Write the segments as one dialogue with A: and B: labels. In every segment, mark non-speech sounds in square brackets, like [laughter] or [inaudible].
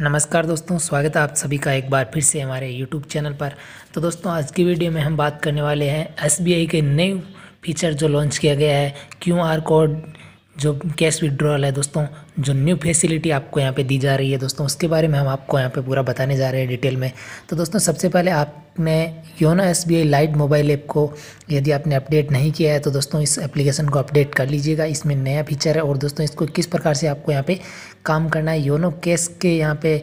A: नमस्कार दोस्तों स्वागत है आप सभी का एक बार फिर से हमारे YouTube चैनल पर तो दोस्तों आज की वीडियो में हम बात करने वाले हैं एस के नए फीचर जो लॉन्च किया गया है क्यू कोड जो कैश विड्रॉल है दोस्तों जो न्यू फैसिलिटी आपको यहाँ पे दी जा रही है दोस्तों उसके बारे में हम आपको यहाँ पे पूरा बताने जा रहे हैं डिटेल में तो दोस्तों सबसे पहले आपने YONO S B I lite mobile app को यदि आपने अपडेट नहीं किया है तो दोस्तों इस एप्लीकेशन को अपडेट कर लीजिएगा इसमें नया फीचर है और दोस्तों इसको किस प्रकार से आपको यहाँ पर काम करना है योनो कैश के यहाँ पर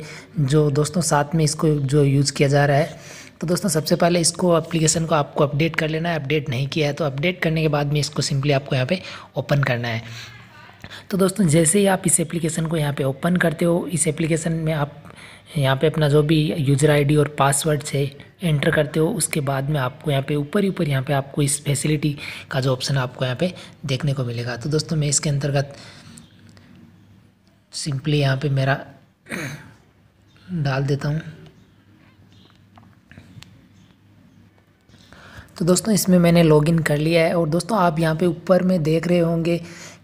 A: जो दोस्तों साथ में इसको जो यूज़ किया जा रहा है तो दोस्तों सबसे पहले इसको एप्लीकेशन को आपको अपडेट कर लेना है अपडेट नहीं किया है तो अपडेट करने के बाद में इसको सिंपली आपको यहाँ पे ओपन करना है तो दोस्तों जैसे ही आप इस एप्लीकेशन को यहाँ पे ओपन करते हो इस एप्लीकेशन में आप यहाँ पे अपना जो भी यूज़र आईडी और पासवर्ड से एंटर करते हो उसके बाद में आपको यहाँ पे ऊपर ही ऊपर यहाँ पे आपको इस फैसिलिटी का जो ऑप्शन है आपको यहाँ पे देखने को मिलेगा तो दोस्तों मैं इसके अंतर्गत सिंपली यहाँ पे मेरा [clears throat] डाल देता हूँ तो दोस्तों इसमें मैंने लॉगिन कर लिया है और दोस्तों आप यहाँ पे ऊपर में देख रहे होंगे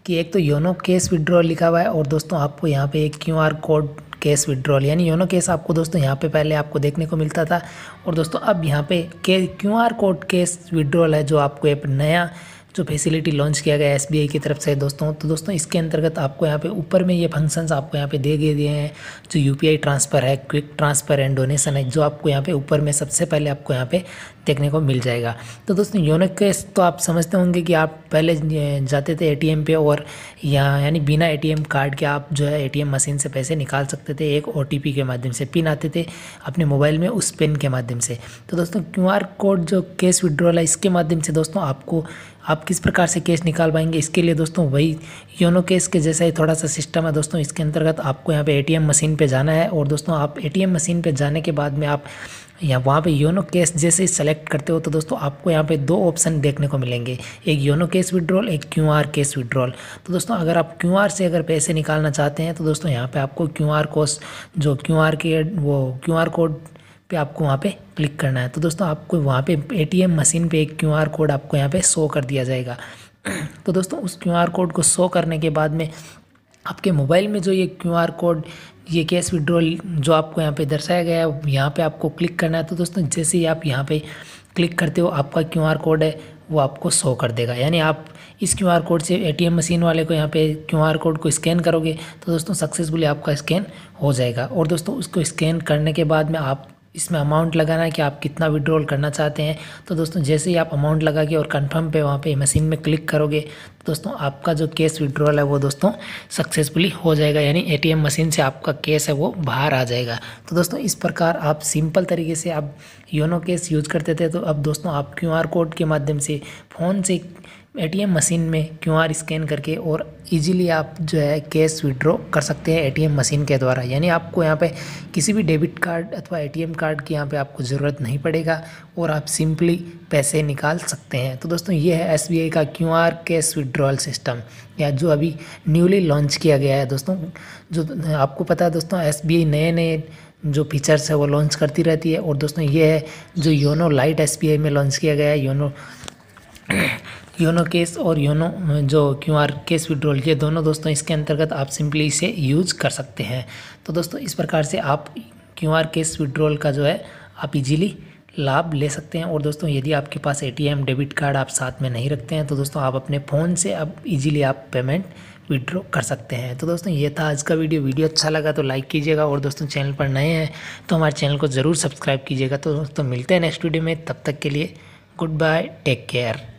A: कि एक तो योनो कैश विड्रॉल लिखा हुआ है और दोस्तों आपको यहाँ पे एक आर कोड कैश विड्रॉल यानी योनो कैश आपको दोस्तों यहाँ पे पहले आपको देखने को मिलता था और दोस्तों अब यहाँ पे Q R code cash withdrawal है जो आपको एक नया जो फैसिलिटी लॉन्च किया गया एस की तरफ से दोस्तों तो दोस्तों इसके अंतर्गत आपको यहाँ पे ऊपर में ये फंक्शंस आपको यहाँ पे दे दिए हैं जो यू ट्रांसफ़र है क्विक ट्रांसफ़र एंड डोनेशन है जो आपको यहाँ पे ऊपर में सबसे पहले आपको यहाँ पे देखने को मिल जाएगा तो दोस्तों योनो कैश तो आप समझते होंगे कि आप पहले जाते थे एटीएम पे और यहाँ यानी बिना एटीएम कार्ड के आप जो है एटीएम मशीन से पैसे निकाल सकते थे एक ओटीपी के माध्यम से पिन आते थे अपने मोबाइल में उस पिन के माध्यम से तो दोस्तों क्यूआर कोड जो कैश विड्रॉल है इसके माध्यम से दोस्तों आपको आप किस प्रकार से कैश निकाल पाएंगे इसके लिए दोस्तों वही योनो कैश के जैसा ही थोड़ा सा सिस्टम है दोस्तों इसके अंतर्गत आपको यहाँ पे एटीएम मशीन पे जाना है और दोस्तों आप एटीएम मशीन पे जाने के बाद में आप या वहाँ पे योनो कैश जैसे ही सेलेक्ट करते हो तो दोस्तों आपको यहाँ पे दो ऑप्शन देखने को मिलेंगे एक योनो कैश विड्रॉल एक क्यू आर कैश विड्रॉल तो दोस्तों अगर आप क्यू आर से अगर पैसे निकालना चाहते हैं तो दोस्तों यहाँ पे आपको क्यू आर कोस जो क्यू आर के वो क्यू आर कोड पे आपको वहाँ पे क्लिक करना है तो दोस्तों आपको वहाँ पे एटीएम मशीन पे एक क्यूआर कोड आपको यहाँ पे शो कर दिया जाएगा [clears throat] तो दोस्तों उस क्यूआर कोड को शो करने के बाद में आपके मोबाइल में जो ये क्यूआर कोड ये कैश विड्रॉल जो आपको यहाँ पे दर्शाया गया है यहाँ पे आपको क्लिक करना है तो दोस्तों जैसे ही आप यहाँ पे क्लिक करते हो आपका क्यूआर कोड है वो आपको शो कर देगा यानी आप इस क्यूआर कोड से एटीएम मशीन वाले को यहाँ पे क्यूआर कोड को स्कैन करोगे तो दोस्तों सक्सेसफुली आपका स्कैन हो जाएगा और दोस्तों उसको स्कैन करने के बाद में आप इसमें अमाउंट लगाना है कि आप कितना विड्रॉल करना चाहते हैं तो दोस्तों जैसे ही आप अमाउंट लगा के और कंफर्म पे वहाँ पे मशीन में क्लिक करोगे दोस्तों आपका जो कैश विड्रॉल है वो दोस्तों सक्सेसफुली हो जाएगा यानी एटीएम मशीन से आपका कैश है वो बाहर आ जाएगा तो दोस्तों इस प्रकार आप सिंपल तरीके से आप योनो कैश यूज़ करते थे तो अब दोस्तों आप क्यूआर कोड के माध्यम से फ़ोन से एटीएम मशीन में क्यूआर स्कैन करके और इजीली आप जो है कैश विड्रॉ कर सकते हैं एटीएम मशीन के द्वारा यानी आपको यहाँ पे किसी भी डेबिट कार्ड अथवा एटीएम कार्ड की यहाँ पे आपको ज़रूरत नहीं पड़ेगा और आप सिंपली पैसे निकाल सकते हैं तो दोस्तों ये है एसबीआई का QR cash withdraw withdrawal system या जो अभी न्यूली लॉन्च किया गया है दोस्तों जो आपको पता है दोस्तों एस नए नए जो फीचर्स है वो लॉन्च करती रहती है और दोस्तों ये है जो योनो लाइट एस में लॉन्च किया गया है योनो योनो केस और योनो जो क्यू आर केस विड्रॉल ये दोनों दोस्तों इसके अंतर्गत आप सिंपली इसे यूज कर सकते हैं तो दोस्तों इस प्रकार से आप क्यू आर केस विड्रॉल का जो है आप इजीली लाभ ले सकते हैं और दोस्तों यदि आपके पास एटीएम डेबिट कार्ड आप साथ में नहीं रखते हैं तो दोस्तों आप अपने फ़ोन से अब इजीली आप पेमेंट विड्रॉ कर सकते हैं तो दोस्तों ये था आज का वीडियो वीडियो अच्छा लगा तो लाइक कीजिएगा और दोस्तों चैनल पर नए हैं तो हमारे चैनल को ज़रूर सब्सक्राइब कीजिएगा तो दोस्तों मिलते हैं नेक्स्ट वीडियो में तब तक के लिए गुड बाय टेक केयर